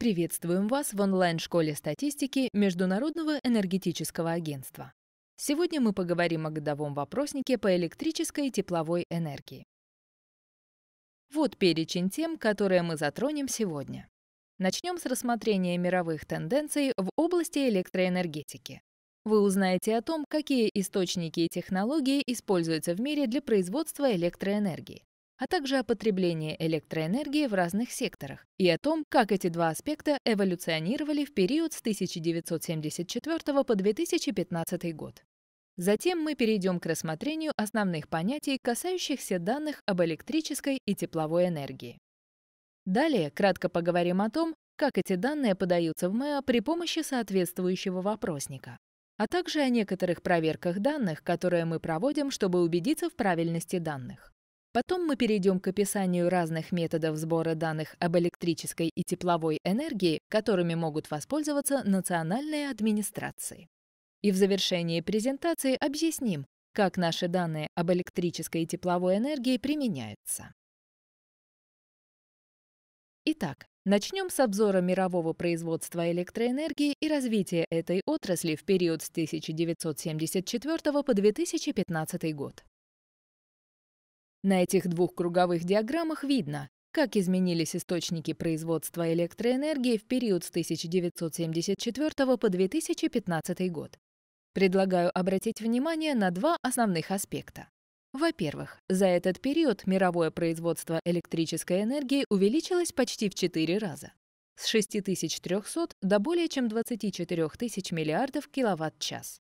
Приветствуем вас в онлайн-школе статистики Международного энергетического агентства. Сегодня мы поговорим о годовом вопроснике по электрической и тепловой энергии. Вот перечень тем, которые мы затронем сегодня. Начнем с рассмотрения мировых тенденций в области электроэнергетики. Вы узнаете о том, какие источники и технологии используются в мире для производства электроэнергии, а также о потреблении электроэнергии в разных секторах и о том, как эти два аспекта эволюционировали в период с 1974 по 2015 год. Затем мы перейдем к рассмотрению основных понятий, касающихся данных об электрической и тепловой энергии. Далее кратко поговорим о том, как эти данные подаются в МЭО при помощи соответствующего вопросника, а также о некоторых проверках данных, которые мы проводим, чтобы убедиться в правильности данных. Потом мы перейдем к описанию разных методов сбора данных об электрической и тепловой энергии, которыми могут воспользоваться национальные администрации. И в завершении презентации объясним, как наши данные об электрической и тепловой энергии применяются. Итак, начнем с обзора мирового производства электроэнергии и развития этой отрасли в период с 1974 по 2015 год. На этих двух круговых диаграммах видно, как изменились источники производства электроэнергии в период с 1974 по 2015 год. Предлагаю обратить внимание на два основных аспекта. Во-первых, за этот период мировое производство электрической энергии увеличилось почти в 4 раза с 6300 до более чем 24 тысяч миллиардов киловатт-час.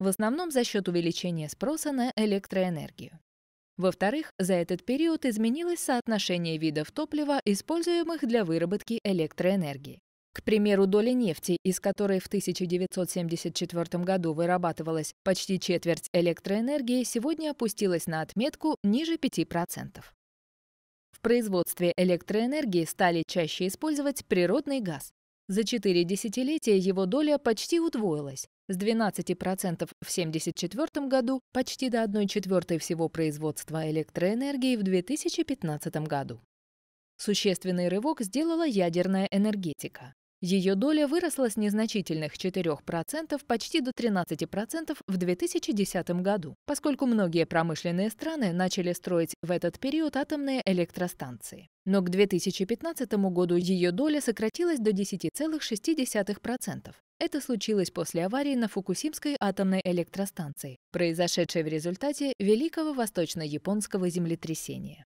В основном за счет увеличения спроса на электроэнергию. Во-вторых, за этот период изменилось соотношение видов топлива, используемых для выработки электроэнергии. К примеру, доля нефти, из которой в 1974 году вырабатывалась почти четверть электроэнергии, сегодня опустилась на отметку ниже 5%. В производстве электроэнергии стали чаще использовать природный газ. За четыре десятилетия его доля почти удвоилась. С 12% в 1974 году почти до 1 четвертой всего производства электроэнергии в 2015 году. Существенный рывок сделала ядерная энергетика. Ее доля выросла с незначительных 4% почти до 13% в 2010 году, поскольку многие промышленные страны начали строить в этот период атомные электростанции но к 2015 году ее доля сократилась до 10,6%. Это случилось после аварии на Фукусимской атомной электростанции, произошедшей в результате Великого Восточно-Японского землетрясения.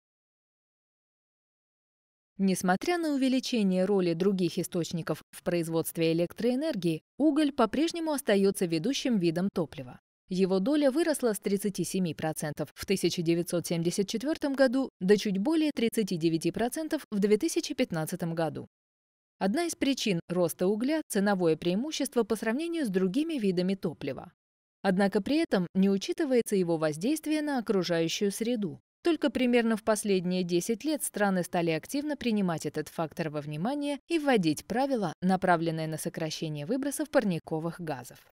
Несмотря на увеличение роли других источников в производстве электроэнергии, уголь по-прежнему остается ведущим видом топлива. Его доля выросла с 37% в 1974 году до чуть более 39% в 2015 году. Одна из причин роста угля – ценовое преимущество по сравнению с другими видами топлива. Однако при этом не учитывается его воздействие на окружающую среду. Только примерно в последние 10 лет страны стали активно принимать этот фактор во внимание и вводить правила, направленные на сокращение выбросов парниковых газов.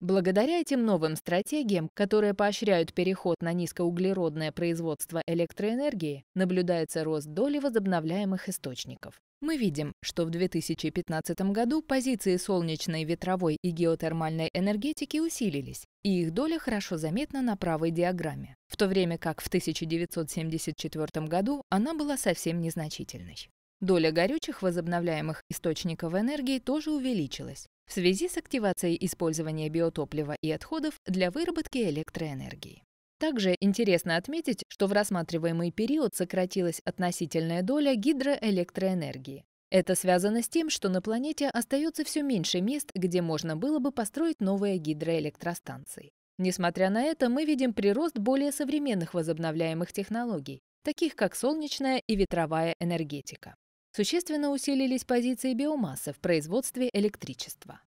Благодаря этим новым стратегиям, которые поощряют переход на низкоуглеродное производство электроэнергии, наблюдается рост доли возобновляемых источников. Мы видим, что в 2015 году позиции солнечной, ветровой и геотермальной энергетики усилились, и их доля хорошо заметна на правой диаграмме, в то время как в 1974 году она была совсем незначительной. Доля горючих возобновляемых источников энергии тоже увеличилась в связи с активацией использования биотоплива и отходов для выработки электроэнергии. Также интересно отметить, что в рассматриваемый период сократилась относительная доля гидроэлектроэнергии. Это связано с тем, что на планете остается все меньше мест, где можно было бы построить новые гидроэлектростанции. Несмотря на это, мы видим прирост более современных возобновляемых технологий, таких как солнечная и ветровая энергетика существенно усилились позиции биомассы в производстве электричества.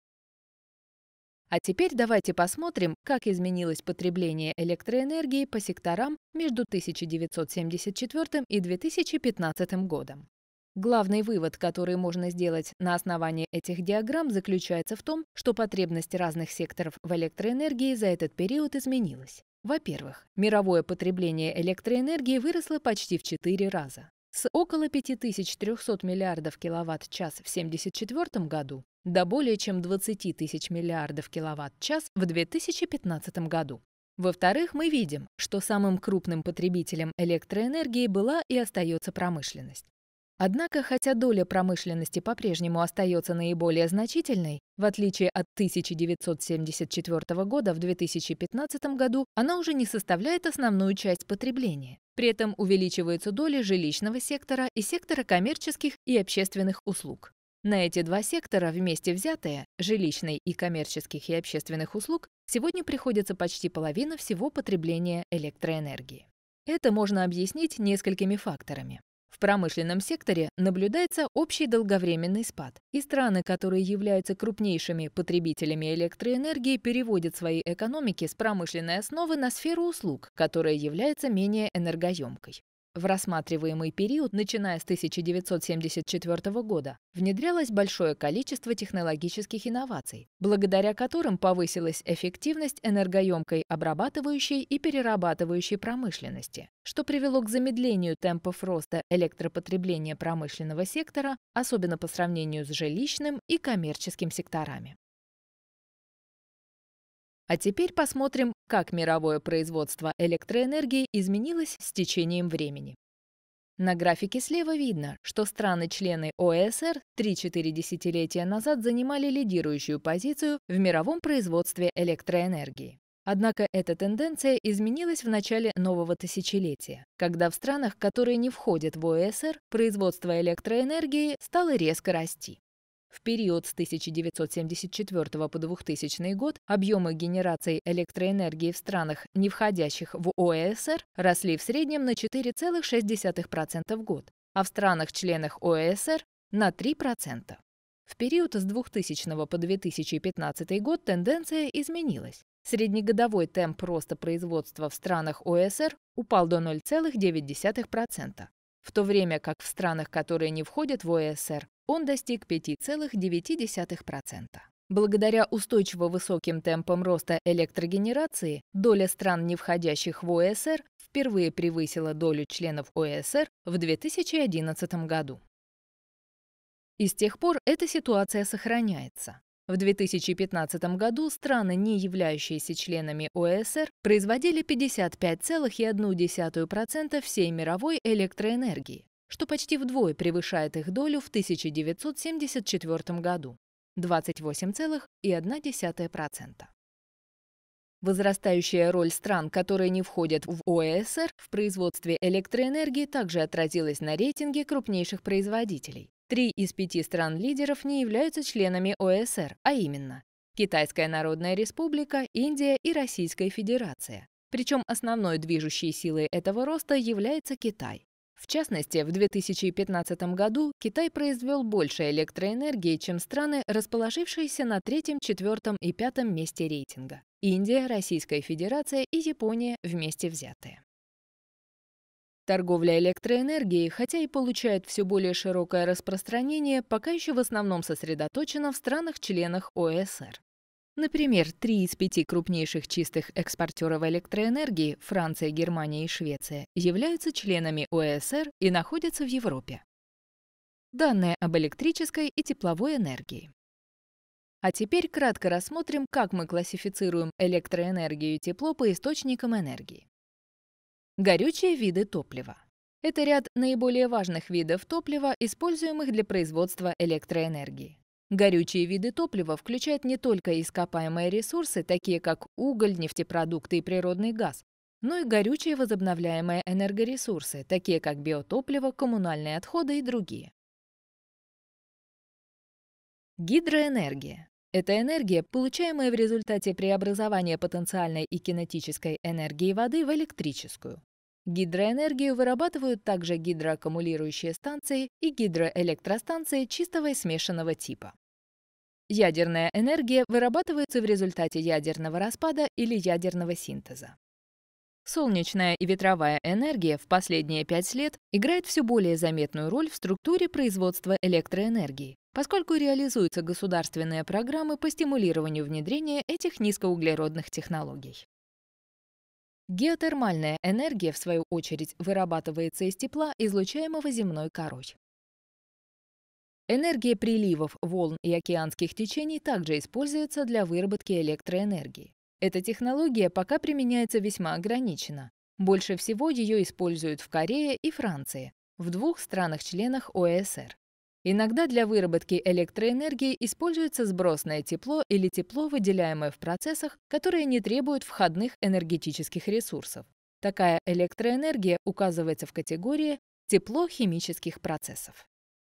А теперь давайте посмотрим, как изменилось потребление электроэнергии по секторам между 1974 и 2015 годом. Главный вывод, который можно сделать на основании этих диаграмм, заключается в том, что потребность разных секторов в электроэнергии за этот период изменилась. Во-первых, мировое потребление электроэнергии выросло почти в 4 раза с около 5300 миллиардов киловатт-час в 1974 году до более чем 20 тысяч миллиардов киловатт-час в 2015 году. Во-вторых, мы видим, что самым крупным потребителем электроэнергии была и остается промышленность. Однако, хотя доля промышленности по-прежнему остается наиболее значительной, в отличие от 1974 года, в 2015 году она уже не составляет основную часть потребления. При этом увеличиваются доли жилищного сектора и сектора коммерческих и общественных услуг. На эти два сектора вместе взятые, жилищной и коммерческих и общественных услуг, сегодня приходится почти половина всего потребления электроэнергии. Это можно объяснить несколькими факторами. В промышленном секторе наблюдается общий долговременный спад, и страны, которые являются крупнейшими потребителями электроэнергии, переводят свои экономики с промышленной основы на сферу услуг, которая является менее энергоемкой. В рассматриваемый период, начиная с 1974 года, внедрялось большое количество технологических инноваций, благодаря которым повысилась эффективность энергоемкой обрабатывающей и перерабатывающей промышленности, что привело к замедлению темпов роста электропотребления промышленного сектора, особенно по сравнению с жилищным и коммерческим секторами. А теперь посмотрим, как мировое производство электроэнергии изменилось с течением времени. На графике слева видно, что страны-члены ОСР 3-4 десятилетия назад занимали лидирующую позицию в мировом производстве электроэнергии. Однако эта тенденция изменилась в начале нового тысячелетия, когда в странах, которые не входят в ОСР, производство электроэнергии стало резко расти. В период с 1974 по 2000 год объемы генерации электроэнергии в странах, не входящих в ОЭСР, росли в среднем на 4,6% в год, а в странах-членах ОЭСР – на 3%. В период с 2000 по 2015 год тенденция изменилась. Среднегодовой темп роста производства в странах ОСР упал до 0,9%, в то время как в странах, которые не входят в ОСР, он достиг 5,9%. Благодаря устойчиво высоким темпам роста электрогенерации, доля стран, не входящих в ОСР, впервые превысила долю членов ОСР в 2011 году. И с тех пор эта ситуация сохраняется. В 2015 году страны, не являющиеся членами ОСР, производили 55,1% всей мировой электроэнергии, что почти вдвое превышает их долю в 1974 году – 28,1%. Возрастающая роль стран, которые не входят в ОЭСР, в производстве электроэнергии также отразилась на рейтинге крупнейших производителей. Три из пяти стран-лидеров не являются членами ОЭСР, а именно Китайская Народная Республика, Индия и Российская Федерация. Причем основной движущей силой этого роста является Китай. В частности, в 2015 году Китай произвел больше электроэнергии, чем страны, расположившиеся на третьем, четвертом и пятом месте рейтинга. Индия, Российская Федерация и Япония вместе взятые. Торговля электроэнергией, хотя и получает все более широкое распространение, пока еще в основном сосредоточена в странах-членах ОСР. Например, три из пяти крупнейших чистых экспортеров электроэнергии Франция, Германия и Швеция являются членами ОСР и находятся в Европе. Данные об электрической и тепловой энергии. А теперь кратко рассмотрим, как мы классифицируем электроэнергию и тепло по источникам энергии. Горючие виды топлива. Это ряд наиболее важных видов топлива, используемых для производства электроэнергии. Горючие виды топлива включают не только ископаемые ресурсы, такие как уголь, нефтепродукты и природный газ, но и горючие возобновляемые энергоресурсы, такие как биотопливо, коммунальные отходы и другие. Гидроэнергия – это энергия, получаемая в результате преобразования потенциальной и кинетической энергии воды в электрическую. Гидроэнергию вырабатывают также гидроаккумулирующие станции и гидроэлектростанции чистого и смешанного типа. Ядерная энергия вырабатывается в результате ядерного распада или ядерного синтеза. Солнечная и ветровая энергия в последние пять лет играет все более заметную роль в структуре производства электроэнергии, поскольку реализуются государственные программы по стимулированию внедрения этих низкоуглеродных технологий. Геотермальная энергия, в свою очередь, вырабатывается из тепла, излучаемого земной корой. Энергия приливов, волн и океанских течений также используется для выработки электроэнергии. Эта технология пока применяется весьма ограниченно. Больше всего ее используют в Корее и Франции, в двух странах-членах ОЭСР. Иногда для выработки электроэнергии используется сбросное тепло или тепло, выделяемое в процессах, которые не требуют входных энергетических ресурсов. Такая электроэнергия указывается в категории тепло химических процессов.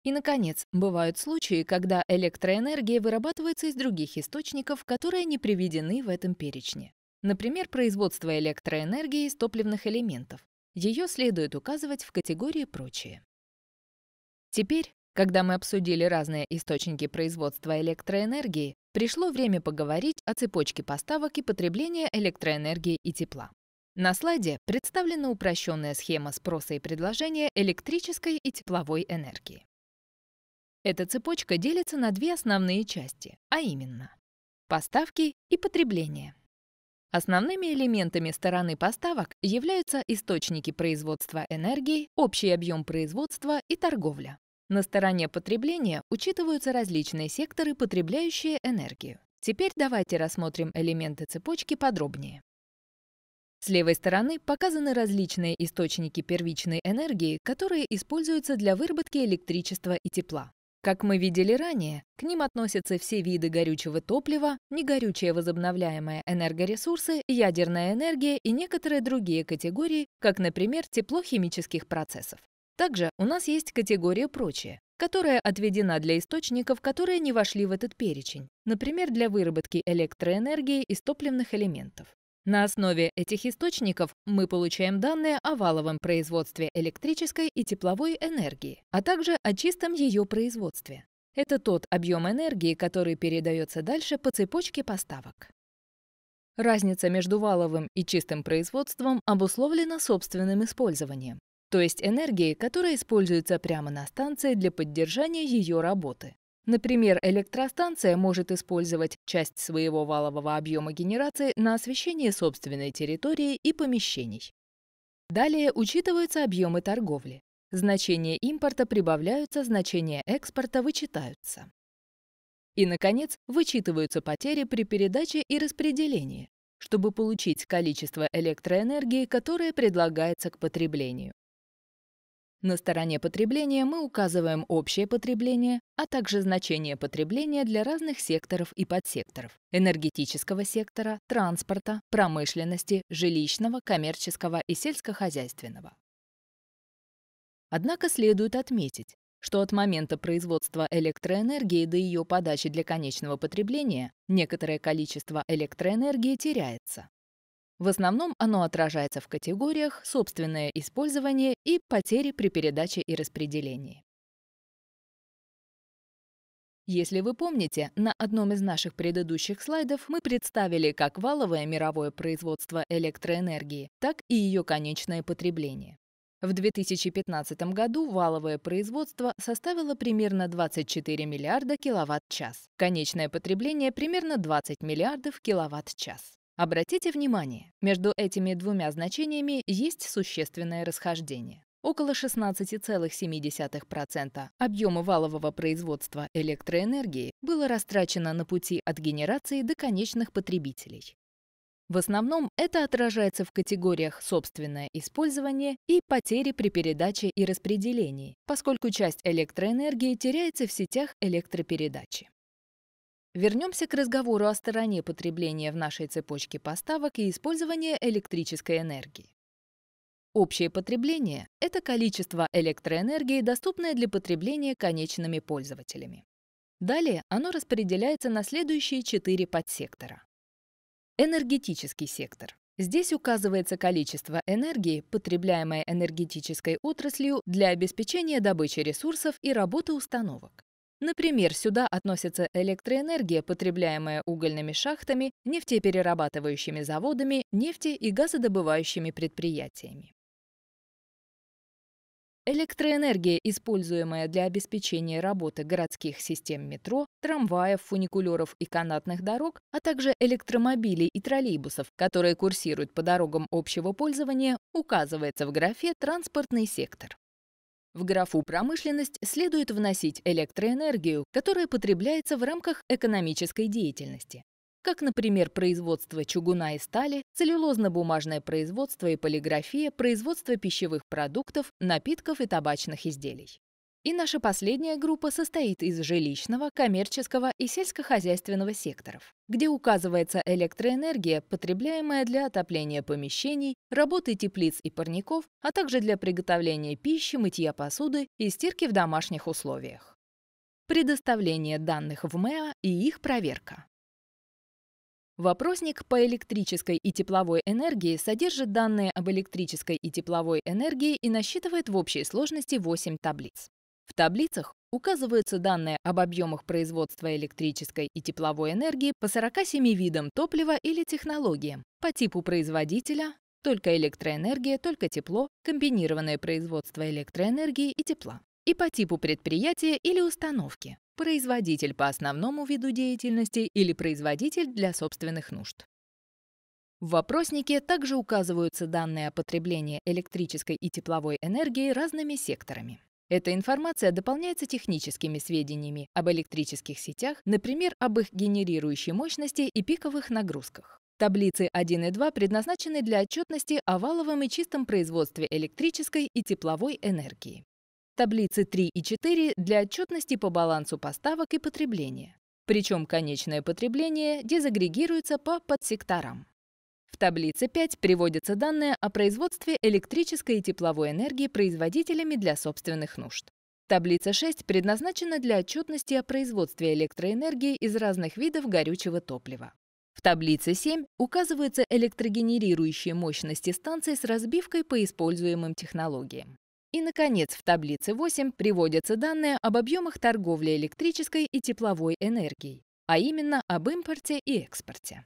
И, наконец, бывают случаи, когда электроэнергия вырабатывается из других источников, которые не приведены в этом перечне. Например, производство электроэнергии из топливных элементов. Ее следует указывать в категории «Прочие». Теперь когда мы обсудили разные источники производства электроэнергии, пришло время поговорить о цепочке поставок и потребления электроэнергии и тепла. На слайде представлена упрощенная схема спроса и предложения электрической и тепловой энергии. Эта цепочка делится на две основные части, а именно поставки и потребление. Основными элементами стороны поставок являются источники производства энергии, общий объем производства и торговля. На стороне потребления учитываются различные секторы, потребляющие энергию. Теперь давайте рассмотрим элементы цепочки подробнее. С левой стороны показаны различные источники первичной энергии, которые используются для выработки электричества и тепла. Как мы видели ранее, к ним относятся все виды горючего топлива, негорючие возобновляемые энергоресурсы, ядерная энергия и некоторые другие категории, как, например, тепло химических процессов. Также у нас есть категория «Прочее», которая отведена для источников, которые не вошли в этот перечень, например, для выработки электроэнергии из топливных элементов. На основе этих источников мы получаем данные о валовом производстве электрической и тепловой энергии, а также о чистом ее производстве. Это тот объем энергии, который передается дальше по цепочке поставок. Разница между валовым и чистым производством обусловлена собственным использованием то есть энергии, которая используется прямо на станции для поддержания ее работы. Например, электростанция может использовать часть своего валового объема генерации на освещение собственной территории и помещений. Далее учитываются объемы торговли. Значения импорта прибавляются, значения экспорта вычитаются. И, наконец, вычитываются потери при передаче и распределении, чтобы получить количество электроэнергии, которое предлагается к потреблению. На стороне потребления мы указываем общее потребление, а также значение потребления для разных секторов и подсекторов – энергетического сектора, транспорта, промышленности, жилищного, коммерческого и сельскохозяйственного. Однако следует отметить, что от момента производства электроэнергии до ее подачи для конечного потребления некоторое количество электроэнергии теряется. В основном оно отражается в категориях собственное использование и потери при передаче и распределении. Если вы помните, на одном из наших предыдущих слайдов мы представили как валовое мировое производство электроэнергии, так и ее конечное потребление. В 2015 году валовое производство составило примерно 24 миллиарда киловатт-час, конечное потребление примерно 20 миллиардов киловатт-час. Обратите внимание, между этими двумя значениями есть существенное расхождение. Около 16,7% объема валового производства электроэнергии было растрачено на пути от генерации до конечных потребителей. В основном это отражается в категориях собственное использование и потери при передаче и распределении, поскольку часть электроэнергии теряется в сетях электропередачи. Вернемся к разговору о стороне потребления в нашей цепочке поставок и использования электрической энергии. Общее потребление – это количество электроэнергии, доступное для потребления конечными пользователями. Далее оно распределяется на следующие четыре подсектора. Энергетический сектор. Здесь указывается количество энергии, потребляемое энергетической отраслью для обеспечения добычи ресурсов и работы установок. Например, сюда относятся электроэнергия, потребляемая угольными шахтами, нефтеперерабатывающими заводами, нефти- и газодобывающими предприятиями. Электроэнергия, используемая для обеспечения работы городских систем метро, трамваев, фуникулеров и канатных дорог, а также электромобилей и троллейбусов, которые курсируют по дорогам общего пользования, указывается в графе «Транспортный сектор». В графу «Промышленность» следует вносить электроэнергию, которая потребляется в рамках экономической деятельности, как, например, производство чугуна и стали, целлюлозно-бумажное производство и полиграфия, производство пищевых продуктов, напитков и табачных изделий. И наша последняя группа состоит из жилищного, коммерческого и сельскохозяйственного секторов, где указывается электроэнергия, потребляемая для отопления помещений, работы теплиц и парников, а также для приготовления пищи, мытья посуды и стирки в домашних условиях. Предоставление данных в МЭА и их проверка. Вопросник по электрической и тепловой энергии содержит данные об электрической и тепловой энергии и насчитывает в общей сложности 8 таблиц. В таблицах указываются данные об объемах производства электрической и тепловой энергии по 47 видам топлива или технологиям, по типу производителя, только электроэнергия, только тепло, комбинированное производство электроэнергии и тепла, и по типу предприятия или установки, производитель по основному виду деятельности или производитель для собственных нужд. В вопроснике также указываются данные о потреблении электрической и тепловой энергии разными секторами. Эта информация дополняется техническими сведениями об электрических сетях, например, об их генерирующей мощности и пиковых нагрузках. Таблицы 1 и 2 предназначены для отчетности о валовом и чистом производстве электрической и тепловой энергии. Таблицы 3 и 4 для отчетности по балансу поставок и потребления. Причем конечное потребление дезагрегируется по подсекторам таблице 5 приводятся данные о производстве электрической и тепловой энергии производителями для собственных нужд. Таблица 6 предназначена для отчетности о производстве электроэнергии из разных видов горючего топлива. В таблице 7 указываются электрогенерирующие мощности станций с разбивкой по используемым технологиям. И, наконец, в таблице 8 приводятся данные об объемах торговли электрической и тепловой энергией, а именно об импорте и экспорте.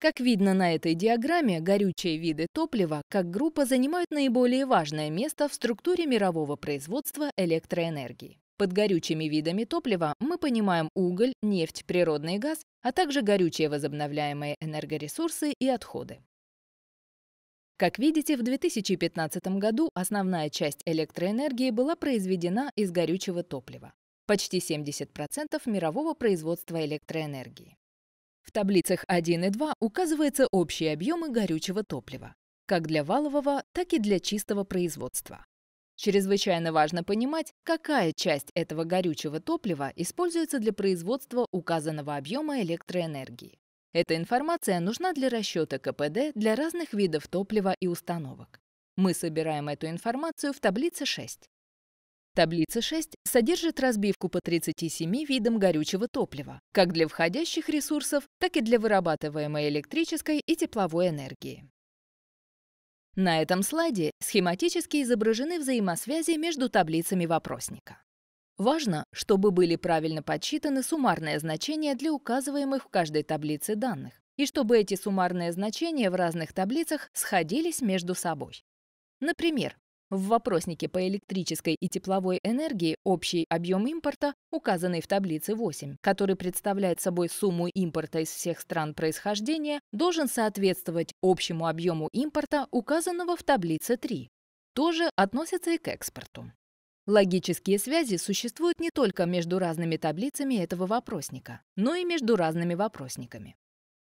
Как видно на этой диаграмме, горючие виды топлива как группа занимают наиболее важное место в структуре мирового производства электроэнергии. Под горючими видами топлива мы понимаем уголь, нефть, природный газ, а также горючие возобновляемые энергоресурсы и отходы. Как видите, в 2015 году основная часть электроэнергии была произведена из горючего топлива. Почти 70% мирового производства электроэнергии. В таблицах 1 и 2 указываются общие объемы горючего топлива, как для валового, так и для чистого производства. Чрезвычайно важно понимать, какая часть этого горючего топлива используется для производства указанного объема электроэнергии. Эта информация нужна для расчета КПД для разных видов топлива и установок. Мы собираем эту информацию в таблице 6. Таблица 6 содержит разбивку по 37 видам горючего топлива, как для входящих ресурсов, так и для вырабатываемой электрической и тепловой энергии. На этом слайде схематически изображены взаимосвязи между таблицами вопросника. Важно, чтобы были правильно подсчитаны суммарные значения для указываемых в каждой таблице данных, и чтобы эти суммарные значения в разных таблицах сходились между собой. Например, в вопроснике по электрической и тепловой энергии общий объем импорта, указанный в таблице 8, который представляет собой сумму импорта из всех стран происхождения, должен соответствовать общему объему импорта, указанного в таблице 3. Тоже относится и к экспорту. Логические связи существуют не только между разными таблицами этого вопросника, но и между разными вопросниками.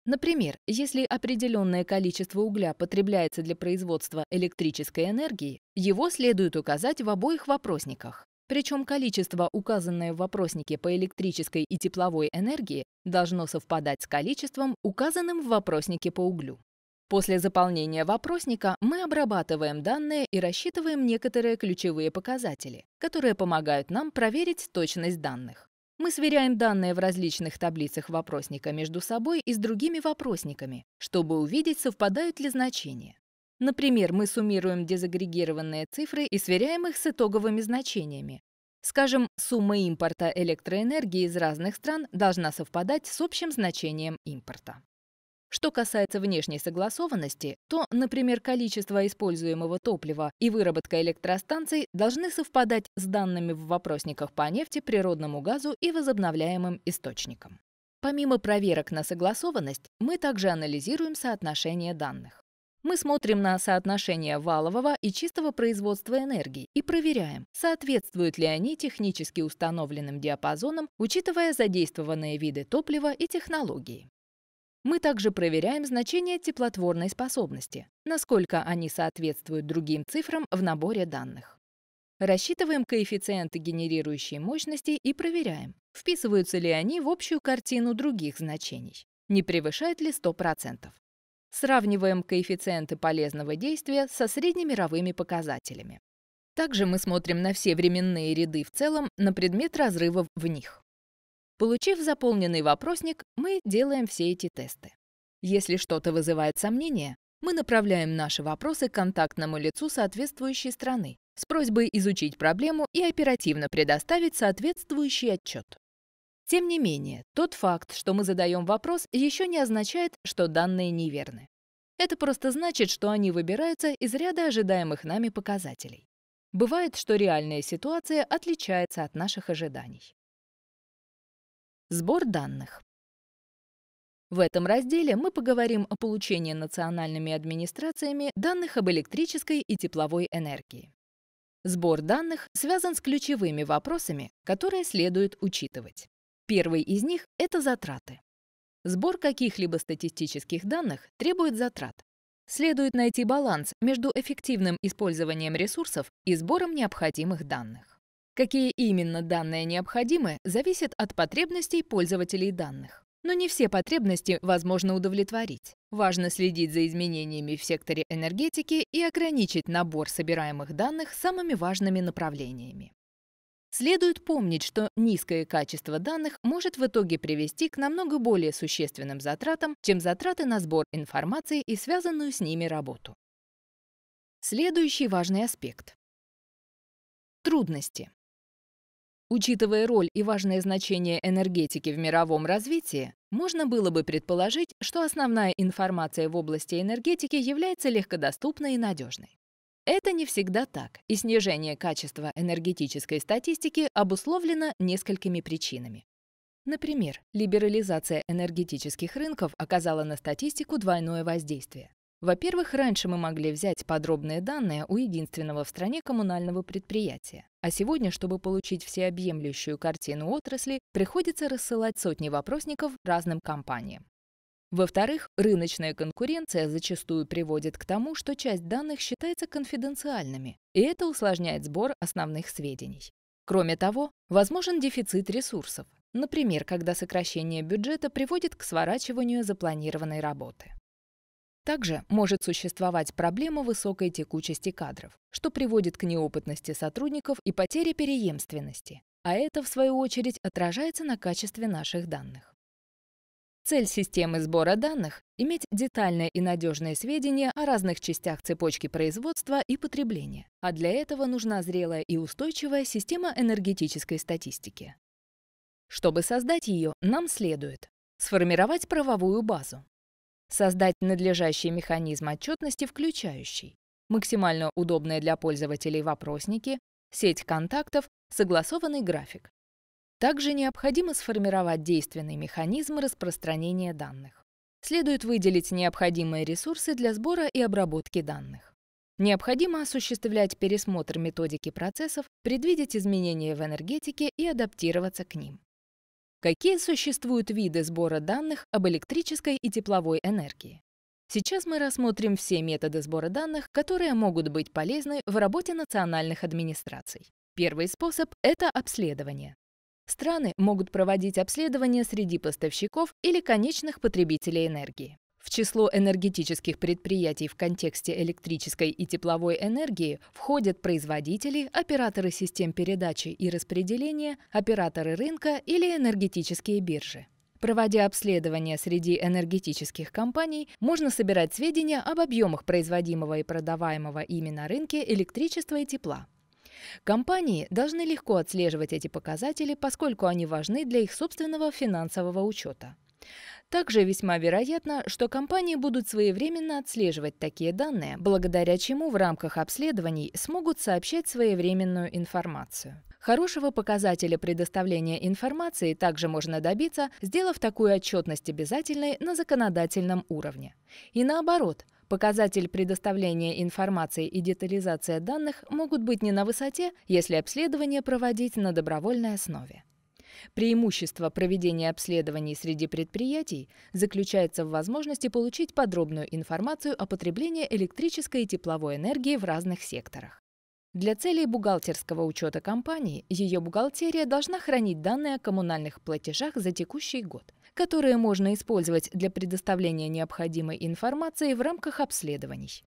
Например, если определенное количество угля потребляется для производства электрической энергии, его следует указать в обоих вопросниках. Причем количество, указанное в вопроснике по электрической и тепловой энергии, должно совпадать с количеством, указанным в вопроснике по углю. После заполнения вопросника мы обрабатываем данные и рассчитываем некоторые ключевые показатели, которые помогают нам проверить точность данных. Мы сверяем данные в различных таблицах вопросника между собой и с другими вопросниками, чтобы увидеть, совпадают ли значения. Например, мы суммируем дезагрегированные цифры и сверяем их с итоговыми значениями. Скажем, сумма импорта электроэнергии из разных стран должна совпадать с общим значением импорта. Что касается внешней согласованности, то, например, количество используемого топлива и выработка электростанций должны совпадать с данными в вопросниках по нефти, природному газу и возобновляемым источникам. Помимо проверок на согласованность, мы также анализируем соотношение данных. Мы смотрим на соотношение валового и чистого производства энергии и проверяем, соответствуют ли они технически установленным диапазонам, учитывая задействованные виды топлива и технологии. Мы также проверяем значения теплотворной способности, насколько они соответствуют другим цифрам в наборе данных. Рассчитываем коэффициенты генерирующей мощности и проверяем, вписываются ли они в общую картину других значений, не превышает ли 100%. Сравниваем коэффициенты полезного действия со среднемировыми показателями. Также мы смотрим на все временные ряды в целом на предмет разрывов в них. Получив заполненный вопросник, мы делаем все эти тесты. Если что-то вызывает сомнение, мы направляем наши вопросы контактному лицу соответствующей страны с просьбой изучить проблему и оперативно предоставить соответствующий отчет. Тем не менее, тот факт, что мы задаем вопрос, еще не означает, что данные неверны. Это просто значит, что они выбираются из ряда ожидаемых нами показателей. Бывает, что реальная ситуация отличается от наших ожиданий. Сбор данных. В этом разделе мы поговорим о получении национальными администрациями данных об электрической и тепловой энергии. Сбор данных связан с ключевыми вопросами, которые следует учитывать. Первый из них – это затраты. Сбор каких-либо статистических данных требует затрат. Следует найти баланс между эффективным использованием ресурсов и сбором необходимых данных. Какие именно данные необходимы, зависит от потребностей пользователей данных. Но не все потребности возможно удовлетворить. Важно следить за изменениями в секторе энергетики и ограничить набор собираемых данных самыми важными направлениями. Следует помнить, что низкое качество данных может в итоге привести к намного более существенным затратам, чем затраты на сбор информации и связанную с ними работу. Следующий важный аспект. Трудности. Учитывая роль и важное значение энергетики в мировом развитии, можно было бы предположить, что основная информация в области энергетики является легкодоступной и надежной. Это не всегда так, и снижение качества энергетической статистики обусловлено несколькими причинами. Например, либерализация энергетических рынков оказала на статистику двойное воздействие. Во-первых, раньше мы могли взять подробные данные у единственного в стране коммунального предприятия. А сегодня, чтобы получить всеобъемлющую картину отрасли, приходится рассылать сотни вопросников разным компаниям. Во-вторых, рыночная конкуренция зачастую приводит к тому, что часть данных считается конфиденциальными, и это усложняет сбор основных сведений. Кроме того, возможен дефицит ресурсов, например, когда сокращение бюджета приводит к сворачиванию запланированной работы. Также может существовать проблема высокой текучести кадров, что приводит к неопытности сотрудников и потере переемственности, а это, в свою очередь, отражается на качестве наших данных. Цель системы сбора данных — иметь детальные и надежные сведения о разных частях цепочки производства и потребления, а для этого нужна зрелая и устойчивая система энергетической статистики. Чтобы создать ее, нам следует сформировать правовую базу, создать надлежащий механизм отчетности, включающий максимально удобные для пользователей вопросники, сеть контактов, согласованный график. Также необходимо сформировать действенный механизм распространения данных. Следует выделить необходимые ресурсы для сбора и обработки данных. Необходимо осуществлять пересмотр методики процессов, предвидеть изменения в энергетике и адаптироваться к ним. Какие существуют виды сбора данных об электрической и тепловой энергии? Сейчас мы рассмотрим все методы сбора данных, которые могут быть полезны в работе национальных администраций. Первый способ – это обследование. Страны могут проводить обследование среди поставщиков или конечных потребителей энергии. В число энергетических предприятий в контексте электрической и тепловой энергии входят производители, операторы систем передачи и распределения, операторы рынка или энергетические биржи. Проводя обследование среди энергетических компаний, можно собирать сведения об объемах производимого и продаваемого ими на рынке электричества и тепла. Компании должны легко отслеживать эти показатели, поскольку они важны для их собственного финансового учета. Также весьма вероятно, что компании будут своевременно отслеживать такие данные, благодаря чему в рамках обследований смогут сообщать своевременную информацию. Хорошего показателя предоставления информации также можно добиться, сделав такую отчетность обязательной на законодательном уровне. И наоборот, показатель предоставления информации и детализация данных могут быть не на высоте, если обследование проводить на добровольной основе. Преимущество проведения обследований среди предприятий заключается в возможности получить подробную информацию о потреблении электрической и тепловой энергии в разных секторах. Для целей бухгалтерского учета компании ее бухгалтерия должна хранить данные о коммунальных платежах за текущий год, которые можно использовать для предоставления необходимой информации в рамках обследований.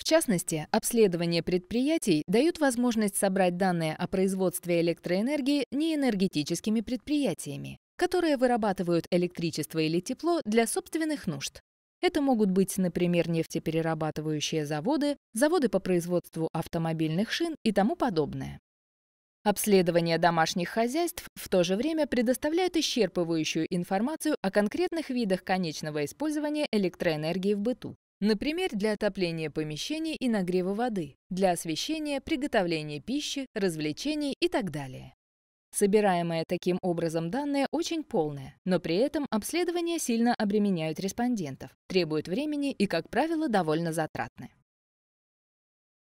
В частности, обследование предприятий дают возможность собрать данные о производстве электроэнергии неэнергетическими предприятиями, которые вырабатывают электричество или тепло для собственных нужд. Это могут быть, например, нефтеперерабатывающие заводы, заводы по производству автомобильных шин и тому подобное. Обследование домашних хозяйств в то же время предоставляет исчерпывающую информацию о конкретных видах конечного использования электроэнергии в быту, Например, для отопления помещений и нагрева воды, для освещения, приготовления пищи, развлечений и так далее. Собираемое таким образом данные очень полное, но при этом обследования сильно обременяют респондентов, требуют времени и, как правило, довольно затратны.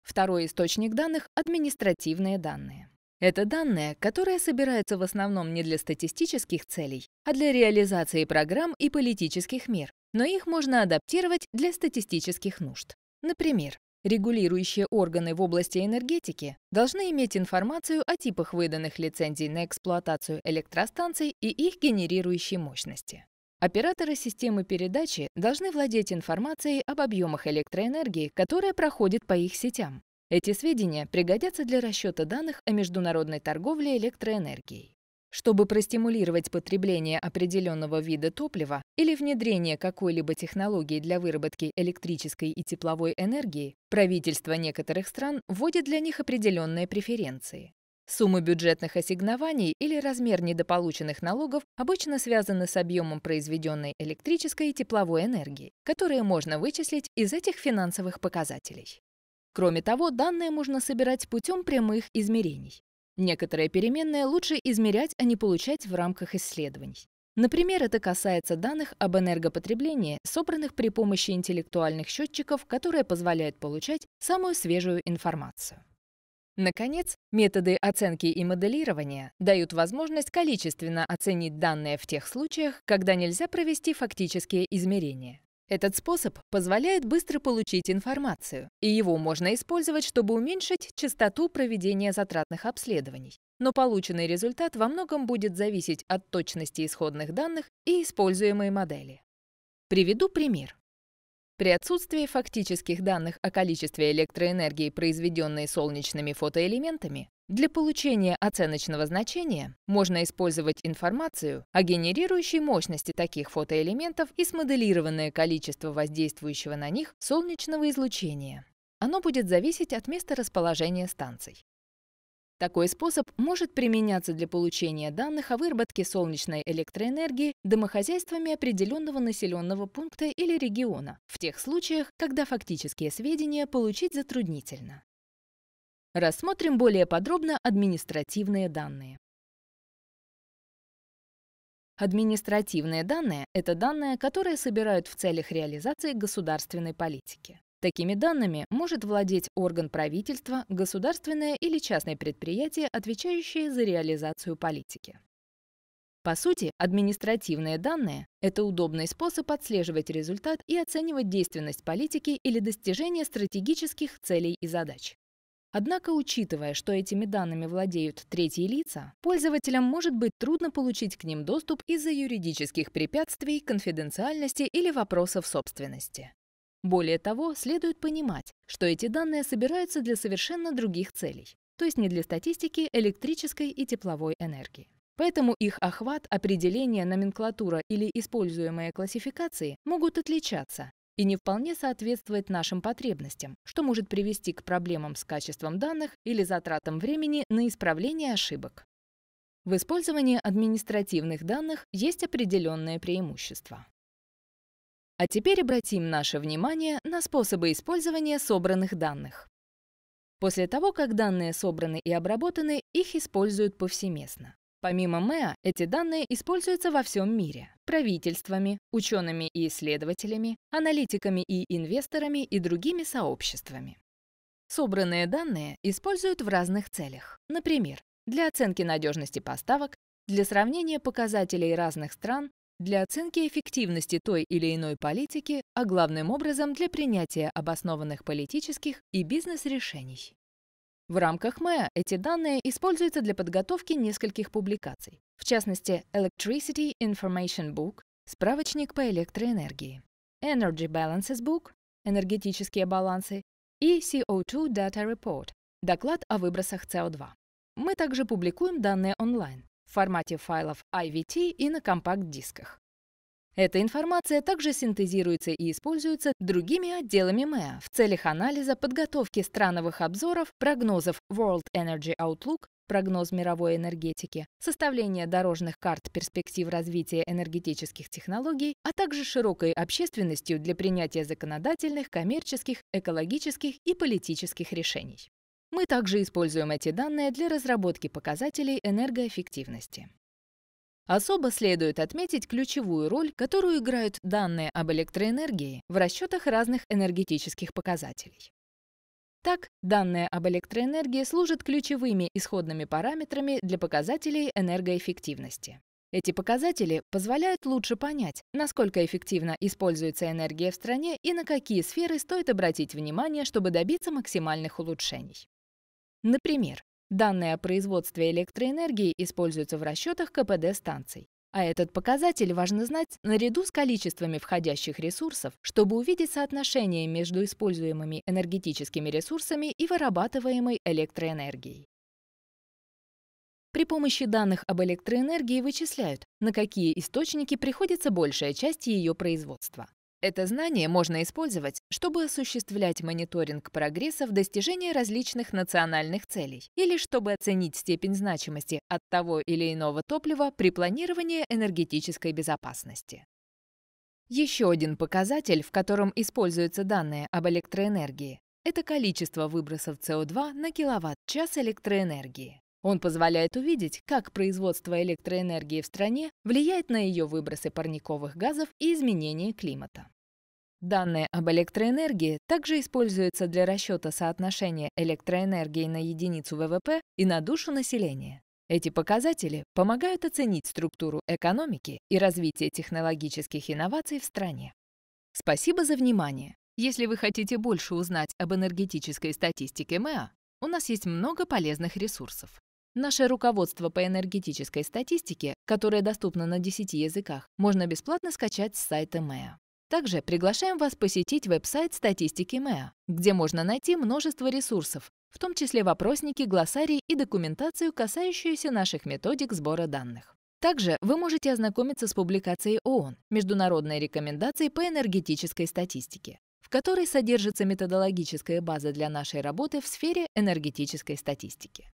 Второй источник данных — административные данные. Это данные, которые собираются в основном не для статистических целей, а для реализации программ и политических мер, но их можно адаптировать для статистических нужд. Например, регулирующие органы в области энергетики должны иметь информацию о типах выданных лицензий на эксплуатацию электростанций и их генерирующей мощности. Операторы системы передачи должны владеть информацией об объемах электроэнергии, которая проходит по их сетям. Эти сведения пригодятся для расчета данных о международной торговле электроэнергией. Чтобы простимулировать потребление определенного вида топлива или внедрение какой-либо технологии для выработки электрической и тепловой энергии, правительство некоторых стран вводит для них определенные преференции. Суммы бюджетных ассигнований или размер недополученных налогов обычно связаны с объемом произведенной электрической и тепловой энергии, которые можно вычислить из этих финансовых показателей. Кроме того, данные можно собирать путем прямых измерений. Некоторые переменные лучше измерять, а не получать в рамках исследований. Например, это касается данных об энергопотреблении, собранных при помощи интеллектуальных счетчиков, которые позволяют получать самую свежую информацию. Наконец, методы оценки и моделирования дают возможность количественно оценить данные в тех случаях, когда нельзя провести фактические измерения. Этот способ позволяет быстро получить информацию, и его можно использовать, чтобы уменьшить частоту проведения затратных обследований. Но полученный результат во многом будет зависеть от точности исходных данных и используемой модели. Приведу пример. При отсутствии фактических данных о количестве электроэнергии, произведенной солнечными фотоэлементами, для получения оценочного значения можно использовать информацию о генерирующей мощности таких фотоэлементов и смоделированное количество воздействующего на них солнечного излучения. Оно будет зависеть от места расположения станций. Такой способ может применяться для получения данных о выработке солнечной электроэнергии домохозяйствами определенного населенного пункта или региона в тех случаях, когда фактические сведения получить затруднительно. Рассмотрим более подробно административные данные. Административные данные – это данные, которые собирают в целях реализации государственной политики. Такими данными может владеть орган правительства, государственное или частное предприятие, отвечающее за реализацию политики. По сути, административные данные – это удобный способ отслеживать результат и оценивать действенность политики или достижение стратегических целей и задач. Однако, учитывая, что этими данными владеют третьи лица, пользователям может быть трудно получить к ним доступ из-за юридических препятствий, конфиденциальности или вопросов собственности. Более того, следует понимать, что эти данные собираются для совершенно других целей, то есть не для статистики электрической и тепловой энергии. Поэтому их охват, определение, номенклатура или используемые классификации могут отличаться, и не вполне соответствует нашим потребностям, что может привести к проблемам с качеством данных или затратам времени на исправление ошибок. В использовании административных данных есть определенное преимущество. А теперь обратим наше внимание на способы использования собранных данных. После того, как данные собраны и обработаны, их используют повсеместно. Помимо МЭА, эти данные используются во всем мире правительствами, учеными и исследователями, аналитиками и инвесторами и другими сообществами. Собранные данные используют в разных целях. Например, для оценки надежности поставок, для сравнения показателей разных стран, для оценки эффективности той или иной политики, а главным образом для принятия обоснованных политических и бизнес-решений. В рамках МЭА эти данные используются для подготовки нескольких публикаций, в частности Electricity Information Book, справочник по электроэнергии, Energy Balances Book, энергетические балансы, и CO2 Data Report, доклад о выбросах CO2. Мы также публикуем данные онлайн в формате файлов IVT и на компакт-дисках. Эта информация также синтезируется и используется другими отделами МЭА в целях анализа подготовки страновых обзоров, прогнозов World Energy Outlook, прогноз мировой энергетики, составления дорожных карт перспектив развития энергетических технологий, а также широкой общественностью для принятия законодательных, коммерческих, экологических и политических решений. Мы также используем эти данные для разработки показателей энергоэффективности. Особо следует отметить ключевую роль, которую играют данные об электроэнергии в расчетах разных энергетических показателей. Так, данные об электроэнергии служат ключевыми исходными параметрами для показателей энергоэффективности. Эти показатели позволяют лучше понять, насколько эффективно используется энергия в стране и на какие сферы стоит обратить внимание, чтобы добиться максимальных улучшений. Например, Данные о производстве электроэнергии используются в расчетах КПД станций. А этот показатель важно знать наряду с количествами входящих ресурсов, чтобы увидеть соотношение между используемыми энергетическими ресурсами и вырабатываемой электроэнергией. При помощи данных об электроэнергии вычисляют, на какие источники приходится большая часть ее производства. Это знание можно использовать, чтобы осуществлять мониторинг прогресса в достижении различных национальных целей или чтобы оценить степень значимости от того или иного топлива при планировании энергетической безопасности. Еще один показатель, в котором используются данные об электроэнергии, это количество выбросов СО2 на киловатт-час электроэнергии. Он позволяет увидеть, как производство электроэнергии в стране влияет на ее выбросы парниковых газов и изменение климата. Данные об электроэнергии также используются для расчета соотношения электроэнергии на единицу ВВП и на душу населения. Эти показатели помогают оценить структуру экономики и развитие технологических инноваций в стране. Спасибо за внимание! Если вы хотите больше узнать об энергетической статистике МЭА, у нас есть много полезных ресурсов. Наше руководство по энергетической статистике, которое доступно на 10 языках, можно бесплатно скачать с сайта МЭА. Также приглашаем вас посетить веб-сайт статистики МЭА, где можно найти множество ресурсов, в том числе вопросники, глоссарии и документацию, касающуюся наших методик сбора данных. Также вы можете ознакомиться с публикацией ООН «Международные рекомендации по энергетической статистике», в которой содержится методологическая база для нашей работы в сфере энергетической статистики.